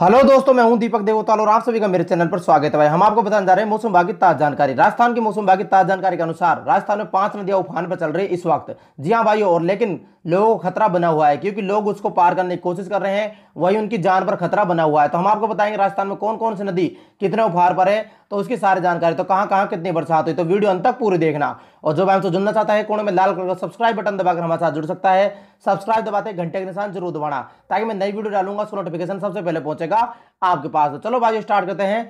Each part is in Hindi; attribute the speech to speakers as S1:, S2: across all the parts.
S1: हेलो दोस्तों मैं हूं दीपक देवताल और आप सभी का मेरे चैनल पर स्वागत है हम आपको बताने जा रहे हैं मौसम विभाग की ताजा जानकारी राजस्थान के मौसम विभाग की ताज जानकारी के अनुसार राजस्थान में पांच नदियां उफान पर चल रही है इस वक्त जी हाँ भाई और लेकिन लोगों को खतरा बना हुआ है क्योंकि लोग उसको पार करने की कोशिश कर रहे हैं वही उनकी जान पर खतरा बना हुआ है तो हम आपको बताएंगे राजस्थान में कौन कौन सी नदी कितने उफार पर है तो उसकी सारी जानकारी तो कहाँ कहाँ कितनी बरसात हुई तो वीडियो अंत तक पूरी देखना और जो भाई हमसे जुड़ना चाहता है कोने में लाल कलर का सब्सक्राइब बटन दबाकर हमारे साथ जुड़ सकता है सब्सक्राइब दबाते घंटे के निशान जरूर दबाना ताकि मैं नई वीडियो डालूंगा उसको नोटिफिकेशन सबसे पहले पहुंचे रहेगा आपके पास तो चलो भाई स्टार्ट करते हैं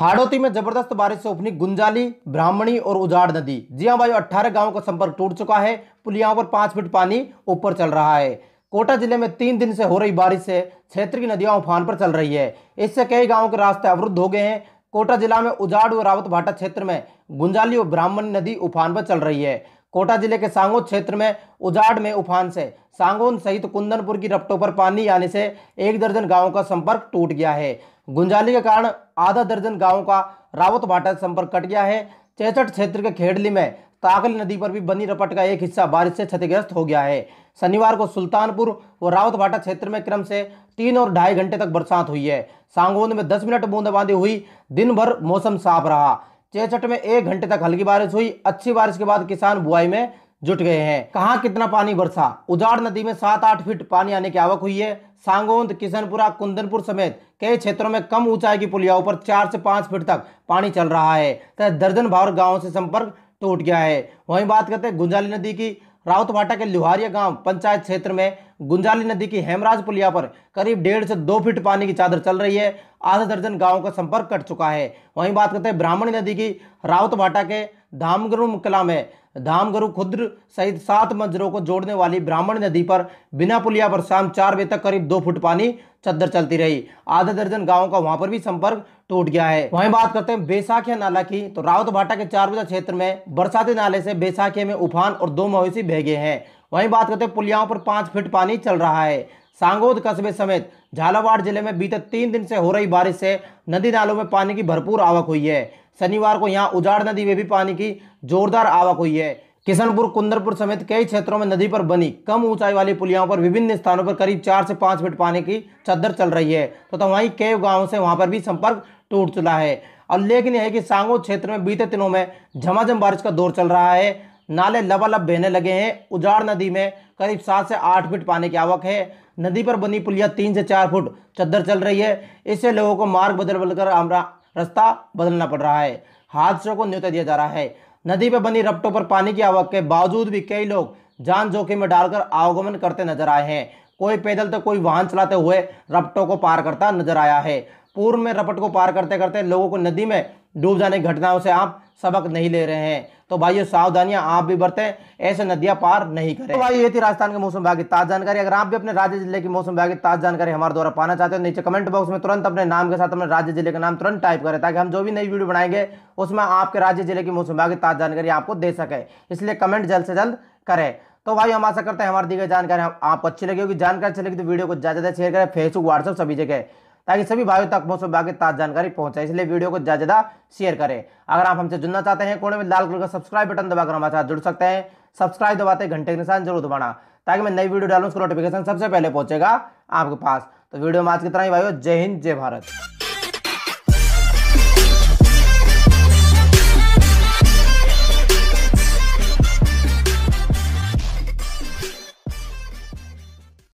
S1: हाड़ोती में जबरदस्त बारिश से उपनी गुंजाली ब्राह्मणी और उजाड़ नदी जी हाँ भाई अट्ठारह गांव का संपर्क टूट चुका है पुलियाओं पर पांच फीट पानी ऊपर चल रहा है कोटा जिले में तीन दिन से हो रही बारिश से क्षेत्र की नदियां उफान पर चल रही है इससे कई गाँव के रास्ते अवरुद्ध हो गए हैं कोटा जिला में उजाड़ और रावत भाटा क्षेत्र में गुंजाली और ब्राह्मणी नदी उफान पर चल रही है कोटा जिले के सांगोद क्षेत्र में उजाड़ में उफान से सांगोन सहित कुंदनपुर की रपटों पर पानी आने से एक दर्जन गांवों का संपर्क टूट गया है गुंजाली के कारण आधा दर्जन गांवों का रावत भाटा संपर्क कट गया है चेचट क्षेत्र के खेडली में तागल नदी पर भी बनी रपट का एक हिस्सा बारिश से क्षतिग्रस्त हो गया है शनिवार को सुल्तानपुर व रावत भाटा क्षेत्र में क्रम से तीन और ढाई घंटे तक बरसात हुई है सांगोन में दस मिनट बूंदाबांदी हुई दिन भर मौसम साफ रहा चेचट में एक घंटे तक हल्की बारिश हुई अच्छी बारिश के बाद किसान बुआई में जुट गए हैं कहाँ कितना पानी बरसा उजाड़ नदी में सात आठ फीट पानी आने की आवक हुई है सांगोंद किशनपुरा कुंदनपुर समेत कई क्षेत्रों में कम ऊंचाई की पुलियाओं पर चार से पांच फीट तक पानी चल रहा है तथा दर्जन भावर गाँव से संपर्क टूट गया है वहीं बात करते हैं गुंजाली नदी की रावतभाटा के लुहारिया गांव पंचायत क्षेत्र में गुंजाली नदी की हेमराज पुलिया पर करीब डेढ़ से दो फीट पानी की चादर चल रही है आधा दर्जन गांवों का संपर्क कट चुका है वहीं बात करते हैं ब्राह्मणी नदी की भाटा के धामगुरु मुकला में धामगुरु खुद्र सहित सात मंजरों को जोड़ने वाली ब्राह्मण नदी पर बिना पुलिया पर शाम चार बजे तक करीब दो फुट पानी चद्दर चलती रही आधा दर्जन गांवों का वहां पर भी संपर्क टूट गया है वहीं बात करते हैं बैसाखिया नाला की तो रावत भाटा के चार बजा क्षेत्र में बरसाती नाले से बैसाखिया में उफान और दो मवेशी बह गए हैं वहीं बात करते हैं पुलियाओं पर पांच फीट पानी चल रहा है सांगोद कस्बे समेत झालावाड़ जिले में बीते तीन दिन से हो रही बारिश से नदी नालों में पानी की भरपूर आवक हुई है शनिवार को यहाँ उजाड़ नदी में भी पानी की जोरदार आवक हुई है किशनपुर कुंदरपुर समेत कई क्षेत्रों में नदी पर बनी कम ऊंचाई वाली पुलियाओं पर विभिन्न स्थानों पर करीब चार से पाँच फीट पानी की चद्दर चल रही है तथा तो वहीं कई गाँव से वहां पर भी संपर्क टूट चला है उल्लेखनीय है कि सांगो क्षेत्र में बीते दिनों में झमाझम बारिश का दौर चल रहा है नाले लबालब बहने लगे हैं उजाड़ नदी में करीब सात से आठ फीट पानी की आवक है नदी पर बनी पुलिया तीन से चार फुट चद्दर चल रही है इससे लोगों को मार्ग बदल बदल कर रास्ता बदलना पड़ रहा है हादसों को न्योता दिया जा रहा है नदी पर बनी रपटों पर पानी की आवक के बावजूद भी कई लोग जान जोखिम में डालकर आवागमन करते नजर आए हैं कोई पैदल तो कोई वाहन चलाते हुए रपटों को पार करता नजर आया है पूर्व में रपट को पार करते करते लोगों को नदी में डूब जाने घटनाओं से आप सबक नहीं ले रहे हैं तो भाई सावधानियां आप भी बरतें ऐसे नदियां पार नहीं करें तो भाई ये थी राजस्थान के मौसम विभाग की ताज़ जानकारी अगर आप भी अपने राज्य जिले के मौसम विभाग की ताज़ जानकारी हमारे द्वारा पाना चाहते हो नीचे कमेंट बॉक्स में तुरंत अपने नाम के साथ अपने राज्य जिले का नाम तुरंत टाइप करें ताकि हम जो भी नई वीडियो बनाएंगे उसमें आपके राज्य जिले की मौसम विभाग की ताज़ जानकारी आपको दे सके इसलिए कमेंट जल्द से जल्द करें तो भाई हम आशा करते हैं हमारी दी गई जानकारी आपको अच्छी लगी होगी जानकारी अच्छी लगी तो वीडियो को ज़्यादा ज़्यादा शेयर करें फेसबुक व्हाट्सअप सभी जगह ताकि सभी भाइयों तक मौसम विभाग की ताज़ा जानकारी पहुंचे इसलिए वीडियो को ज़्यादा ज़्यादा शेयर करें अगर आप हमसे जुड़ना चाहते हैं कोने में लाल कलर का सब्सक्राइब बटन दबाकर हमारे साथ जुड़ सकते हैं सब्सक्राइब दबाते घंटे के निशान जरूर दबाना ताकि मैं नई वीडियो डालू उसका नोटिफिकेशन सबसे पहले पहुंचेगा आपके पास तो वीडियो में आज तरह ही भाई जय हिंद जय भारत